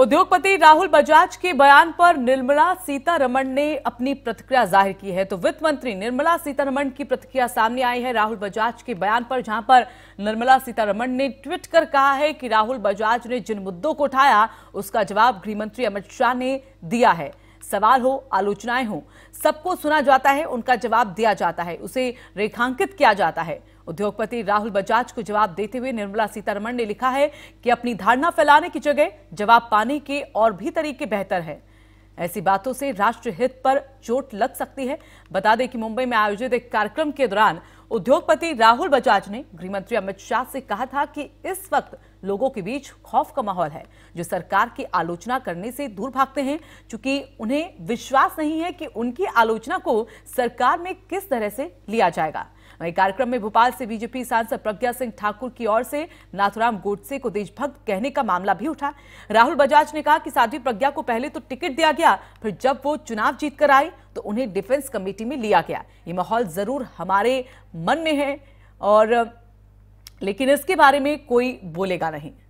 उद्योगपति राहुल बजाज के बयान पर निर्मला सीतारमण ने अपनी प्रतिक्रिया जाहिर की है तो वित्त मंत्री निर्मला सीतारमण की प्रतिक्रिया सामने आई है राहुल बजाज के बयान पर जहां पर निर्मला सीतारमण ने ट्वीट कर कहा है कि राहुल बजाज ने जिन मुद्दों को उठाया उसका जवाब गृहमंत्री अमित शाह ने दिया है सवाल हो आलोचनाएं हो सबको सुना जाता है उनका जवाब दिया जाता है उसे रेखांकित किया जाता है उद्योगपति राहुल बजाज को जवाब देते हुए निर्मला सीतारमण ने लिखा है कि अपनी धारणा फैलाने की जगह जवाब पाने के और भी तरीके बेहतर है ऐसी बातों से राष्ट्र हित पर चोट लग सकती है बता दें कि मुंबई में आयोजित एक कार्यक्रम के दौरान उद्योगपति राहुल बजाज ने गृहमंत्री अमित शाह से कहा था कि इस वक्त लोगों के बीच खौफ का माहौल है जो सरकार की आलोचना करने से दूर भागते हैं क्योंकि उन्हें विश्वास नहीं है कि उनकी आलोचना को सरकार में किस तरह से लिया जाएगा वहीं कार्यक्रम में भोपाल से बीजेपी सांसद प्रज्ञा सिंह ठाकुर की ओर से नाथुराम गोडसे को देशभक्त कहने का मामला भी उठा राहुल बजाज ने कहा कि साध्वी प्रज्ञा को पहले तो टिकट दिया गया फिर जब वो चुनाव जीतकर आई तो उन्हें डिफेंस कमेटी में लिया गया ये माहौल जरूर हमारे मन में है और लेकिन इसके बारे में कोई बोलेगा नहीं